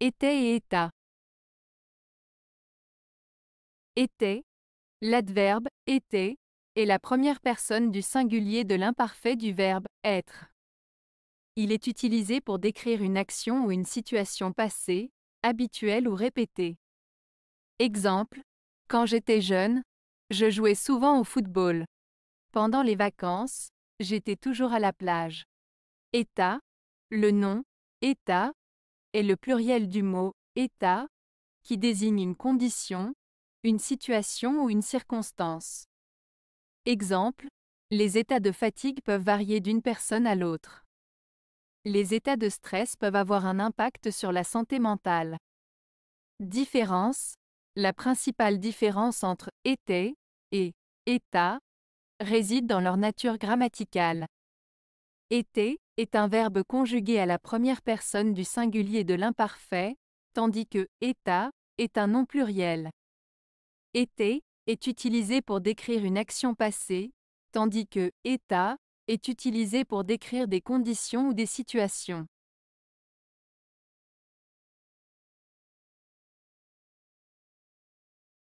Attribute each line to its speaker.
Speaker 1: Était et état.
Speaker 2: Était. L'adverbe était est la première personne du singulier de l'imparfait du verbe être. Il est utilisé pour décrire une action ou une situation passée, habituelle ou répétée. Exemple Quand j'étais jeune, je jouais souvent au football. Pendant les vacances, j'étais toujours à la plage. État, le nom, état, est le pluriel du mot état, qui désigne une condition, une situation ou une circonstance. Exemple, les états de fatigue peuvent varier d'une personne à l'autre. Les états de stress peuvent avoir un impact sur la santé mentale. Différence, la principale différence entre été et état réside dans leur nature grammaticale. Été est un verbe conjugué à la première personne du singulier de l'imparfait, tandis que état est un nom pluriel. Été est utilisé pour décrire une action passée, tandis que état est utilisé pour décrire des conditions ou des situations.